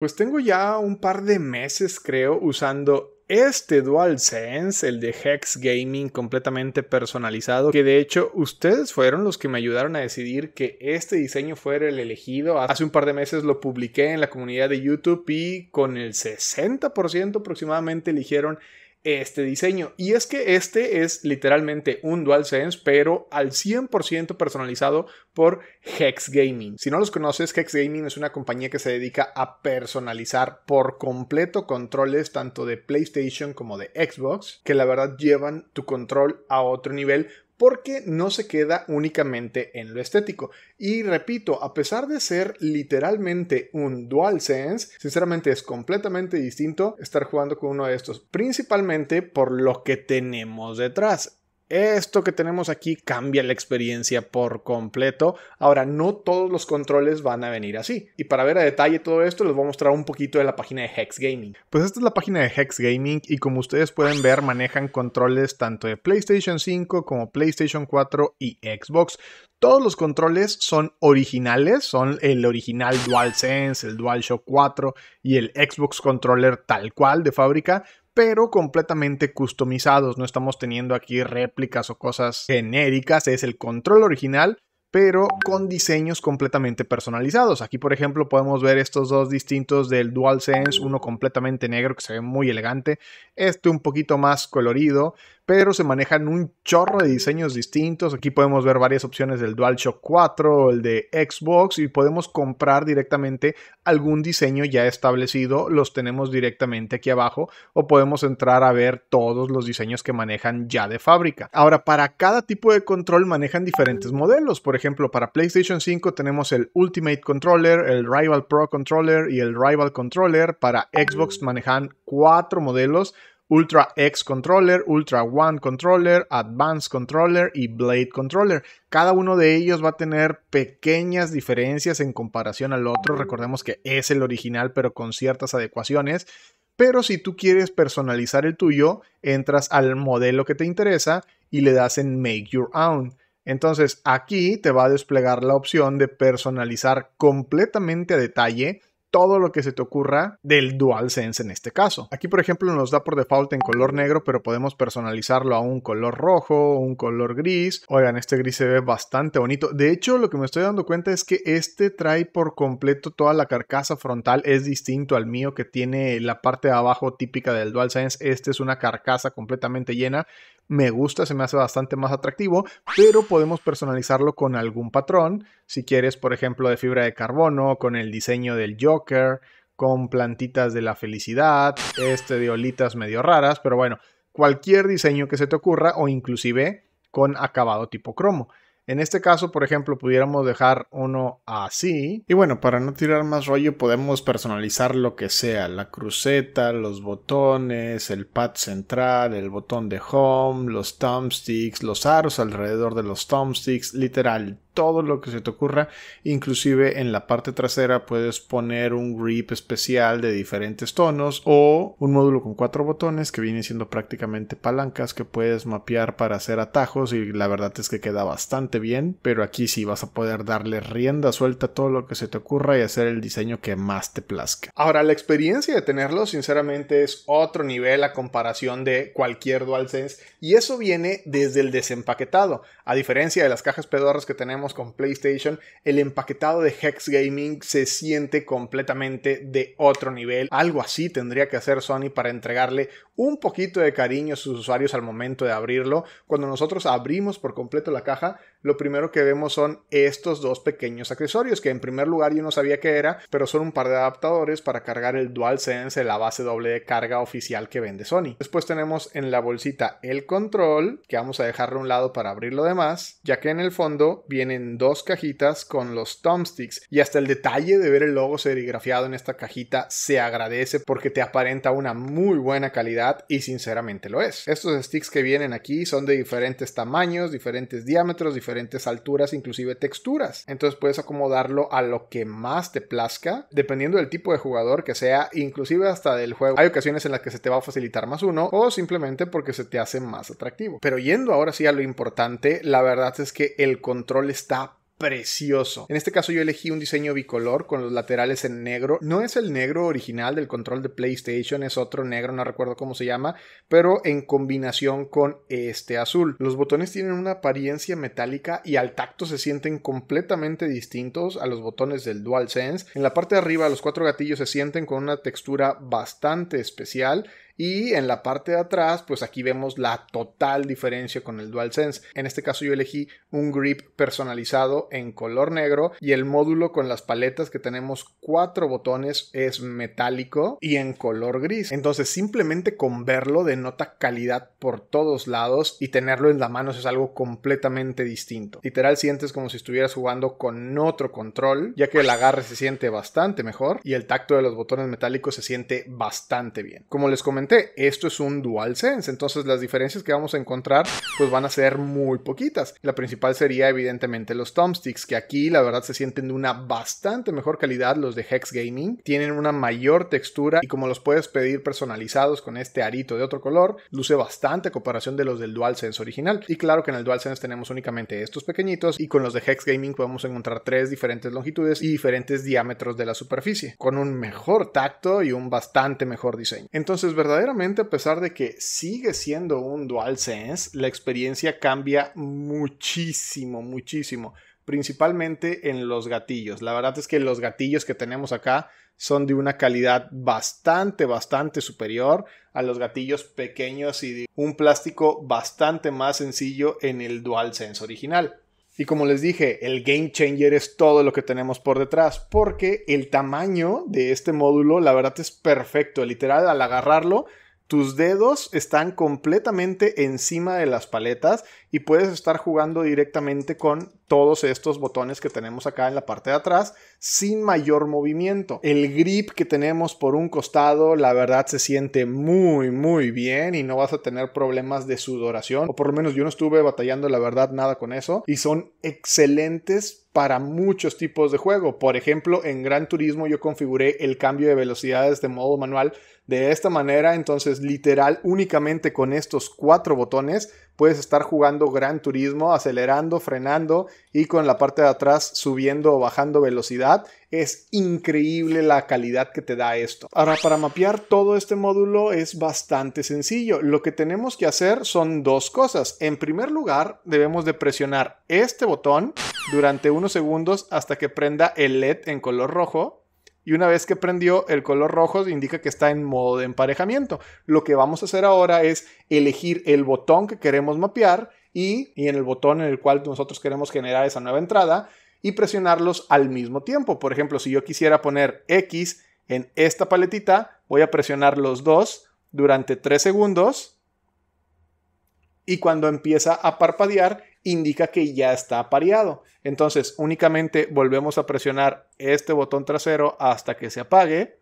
Pues tengo ya un par de meses, creo, usando este DualSense, el de Hex Gaming completamente personalizado, que de hecho ustedes fueron los que me ayudaron a decidir que este diseño fuera el elegido. Hace un par de meses lo publiqué en la comunidad de YouTube y con el 60% aproximadamente eligieron este diseño. Y es que este es literalmente un DualSense, pero al 100% personalizado por Hex Gaming. Si no los conoces, Hex Gaming es una compañía que se dedica a personalizar por completo controles tanto de PlayStation como de Xbox, que la verdad llevan tu control a otro nivel porque no se queda únicamente en lo estético. Y repito, a pesar de ser literalmente un dual sense, sinceramente es completamente distinto estar jugando con uno de estos, principalmente por lo que tenemos detrás esto que tenemos aquí cambia la experiencia por completo. Ahora, no todos los controles van a venir así. Y para ver a detalle todo esto, les voy a mostrar un poquito de la página de Hex Gaming. Pues esta es la página de Hex Gaming y como ustedes pueden ver, manejan controles tanto de PlayStation 5 como PlayStation 4 y Xbox. Todos los controles son originales, son el original DualSense, el DualShock 4 y el Xbox Controller tal cual de fábrica, pero completamente customizados. No estamos teniendo aquí réplicas o cosas genéricas, es el control original, pero con diseños completamente personalizados. Aquí, por ejemplo, podemos ver estos dos distintos del DualSense, uno completamente negro que se ve muy elegante, este un poquito más colorido, pero se manejan un chorro de diseños distintos. Aquí podemos ver varias opciones del DualShock 4, el de Xbox y podemos comprar directamente algún diseño ya establecido, los tenemos directamente aquí abajo o podemos entrar a ver todos los diseños que manejan ya de fábrica. Ahora, para cada tipo de control manejan diferentes modelos. Por ejemplo, para PlayStation 5 tenemos el Ultimate Controller, el Rival Pro Controller y el Rival Controller. Para Xbox manejan cuatro modelos Ultra X Controller, Ultra One Controller, Advanced Controller y Blade Controller. Cada uno de ellos va a tener pequeñas diferencias en comparación al otro. Recordemos que es el original, pero con ciertas adecuaciones. Pero si tú quieres personalizar el tuyo, entras al modelo que te interesa y le das en Make Your Own. Entonces aquí te va a desplegar la opción de personalizar completamente a detalle todo lo que se te ocurra del DualSense en este caso. Aquí, por ejemplo, nos da por default en color negro, pero podemos personalizarlo a un color rojo, un color gris. Oigan, este gris se ve bastante bonito. De hecho, lo que me estoy dando cuenta es que este trae por completo toda la carcasa frontal. Es distinto al mío que tiene la parte de abajo típica del DualSense. Este es una carcasa completamente llena me gusta, se me hace bastante más atractivo, pero podemos personalizarlo con algún patrón, si quieres, por ejemplo, de fibra de carbono, con el diseño del Joker, con plantitas de la felicidad, este de olitas medio raras, pero bueno, cualquier diseño que se te ocurra o inclusive con acabado tipo cromo. En este caso, por ejemplo, pudiéramos dejar uno así. Y bueno, para no tirar más rollo, podemos personalizar lo que sea. La cruceta, los botones, el pad central, el botón de home, los thumbsticks, los aros alrededor de los thumbsticks, literal todo lo que se te ocurra. Inclusive en la parte trasera puedes poner un grip especial de diferentes tonos o un módulo con cuatro botones que viene siendo prácticamente palancas que puedes mapear para hacer atajos y la verdad es que queda bastante bien. Pero aquí sí vas a poder darle rienda suelta a todo lo que se te ocurra y hacer el diseño que más te plazca. Ahora la experiencia de tenerlo sinceramente es otro nivel a comparación de cualquier DualSense y eso viene desde el desempaquetado. A diferencia de las cajas pedorras que tenemos con PlayStation, el empaquetado de Hex Gaming se siente completamente de otro nivel. Algo así tendría que hacer Sony para entregarle un poquito de cariño a sus usuarios al momento de abrirlo. Cuando nosotros abrimos por completo la caja, lo primero que vemos son estos dos pequeños accesorios que en primer lugar yo no sabía que era, pero son un par de adaptadores para cargar el DualSense, la base doble de carga oficial que vende Sony. Después tenemos en la bolsita el control, que vamos a dejarlo a un lado para abrir lo demás, ya que en el fondo vienen dos cajitas con los thumbsticks y hasta el detalle de ver el logo serigrafiado en esta cajita se agradece porque te aparenta una muy buena calidad y sinceramente lo es. Estos sticks que vienen aquí son de diferentes tamaños, diferentes diámetros, diferentes alturas, inclusive texturas. Entonces puedes acomodarlo a lo que más te plazca, dependiendo del tipo de jugador que sea, inclusive hasta del juego. Hay ocasiones en las que se te va a facilitar más uno o simplemente porque se te hace más atractivo. Pero yendo ahora sí a lo importante, la verdad es que el control está precioso. En este caso yo elegí un diseño bicolor con los laterales en negro. No es el negro original del control de PlayStation, es otro negro, no recuerdo cómo se llama, pero en combinación con este azul. Los botones tienen una apariencia metálica y al tacto se sienten completamente distintos a los botones del DualSense. En la parte de arriba los cuatro gatillos se sienten con una textura bastante especial y en la parte de atrás, pues aquí vemos la total diferencia con el DualSense. En este caso yo elegí un grip personalizado en color negro y el módulo con las paletas que tenemos cuatro botones es metálico y en color gris. Entonces simplemente con verlo denota calidad por todos lados y tenerlo en la manos es algo completamente distinto. Literal sientes como si estuvieras jugando con otro control, ya que el agarre se siente bastante mejor y el tacto de los botones metálicos se siente bastante bien. Como les comenté, esto es un DualSense, entonces las diferencias que vamos a encontrar pues van a ser muy poquitas. La principal sería evidentemente los thumbsticks, que aquí la verdad se sienten de una bastante mejor calidad los de Hex Gaming, tienen una mayor textura y como los puedes pedir personalizados con este arito de otro color, luce bastante a comparación de los del DualSense original. Y claro que en el DualSense tenemos únicamente estos pequeñitos y con los de Hex Gaming podemos encontrar tres diferentes longitudes y diferentes diámetros de la superficie, con un mejor tacto y un bastante mejor diseño. Entonces, verdad verdaderamente a pesar de que sigue siendo un DualSense, la experiencia cambia muchísimo, muchísimo, principalmente en los gatillos. La verdad es que los gatillos que tenemos acá son de una calidad bastante, bastante superior a los gatillos pequeños y un plástico bastante más sencillo en el DualSense original. Y como les dije, el game changer es todo lo que tenemos por detrás, porque el tamaño de este módulo, la verdad, es perfecto. Literal, al agarrarlo, tus dedos están completamente encima de las paletas y puedes estar jugando directamente con todos estos botones que tenemos acá en la parte de atrás sin mayor movimiento. El grip que tenemos por un costado, la verdad se siente muy, muy bien y no vas a tener problemas de sudoración, o por lo menos yo no estuve batallando la verdad nada con eso y son excelentes para muchos tipos de juego. Por ejemplo, en Gran Turismo yo configuré el cambio de velocidades de modo manual de esta manera, entonces literal únicamente con estos cuatro botones puedes estar jugando Gran Turismo, acelerando, frenando y con la parte de atrás subiendo o bajando velocidad. Es increíble la calidad que te da esto. Ahora, para mapear todo este módulo es bastante sencillo. Lo que tenemos que hacer son dos cosas. En primer lugar, debemos de presionar este botón durante unos segundos hasta que prenda el LED en color rojo. Y una vez que prendió el color rojo, indica que está en modo de emparejamiento. Lo que vamos a hacer ahora es elegir el botón que queremos mapear y, en el botón en el cual nosotros queremos generar esa nueva entrada y presionarlos al mismo tiempo. Por ejemplo, si yo quisiera poner X en esta paletita, voy a presionar los dos durante tres segundos y cuando empieza a parpadear, indica que ya está apareado Entonces únicamente volvemos a presionar este botón trasero hasta que se apague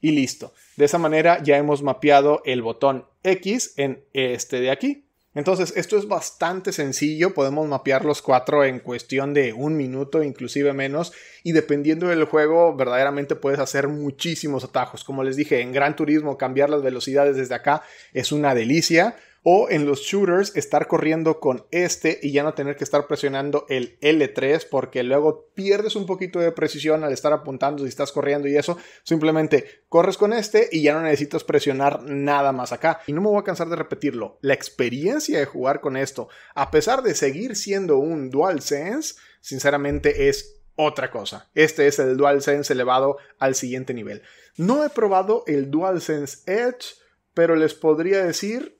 y listo. De esa manera ya hemos mapeado el botón X en este de aquí. Entonces esto es bastante sencillo, podemos mapear los cuatro en cuestión de un minuto, inclusive menos, y dependiendo del juego verdaderamente puedes hacer muchísimos atajos. Como les dije, en Gran Turismo cambiar las velocidades desde acá es una delicia o en los shooters, estar corriendo con este y ya no tener que estar presionando el L3 porque luego pierdes un poquito de precisión al estar apuntando si estás corriendo y eso. Simplemente corres con este y ya no necesitas presionar nada más acá. Y no me voy a cansar de repetirlo. La experiencia de jugar con esto, a pesar de seguir siendo un DualSense, sinceramente es otra cosa. Este es el DualSense elevado al siguiente nivel. No he probado el DualSense Edge, pero les podría decir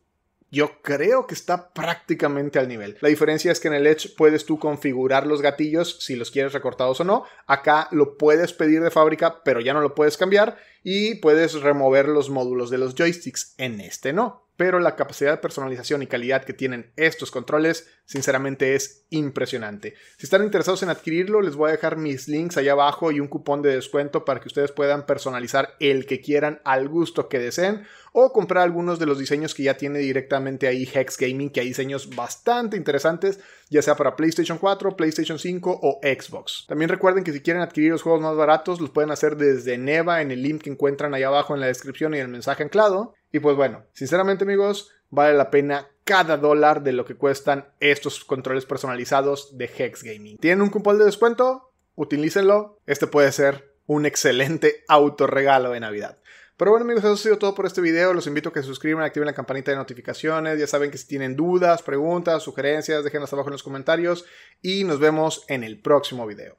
yo creo que está prácticamente al nivel. La diferencia es que en el Edge puedes tú configurar los gatillos si los quieres recortados o no. Acá lo puedes pedir de fábrica, pero ya no lo puedes cambiar. Y puedes remover los módulos de los joysticks. En este no. Pero la capacidad de personalización y calidad que tienen estos controles, sinceramente es impresionante. Si están interesados en adquirirlo, les voy a dejar mis links allá abajo y un cupón de descuento para que ustedes puedan personalizar el que quieran al gusto que deseen o comprar algunos de los diseños que ya tiene directamente ahí Hex Gaming, que hay diseños bastante interesantes, ya sea para PlayStation 4, PlayStation 5 o Xbox. También recuerden que si quieren adquirir los juegos más baratos, los pueden hacer desde Neva en el link que encuentran ahí abajo en la descripción y en el mensaje anclado. Y pues bueno, sinceramente amigos, vale la pena cada dólar de lo que cuestan estos controles personalizados de Hex Gaming. ¿Tienen un cupón de descuento? Utilícenlo. Este puede ser un excelente autorregalo de Navidad. Pero bueno amigos, eso ha sido todo por este video. Los invito a que se suscriban, activen la campanita de notificaciones. Ya saben que si tienen dudas, preguntas, sugerencias, déjenlas abajo en los comentarios. Y nos vemos en el próximo video.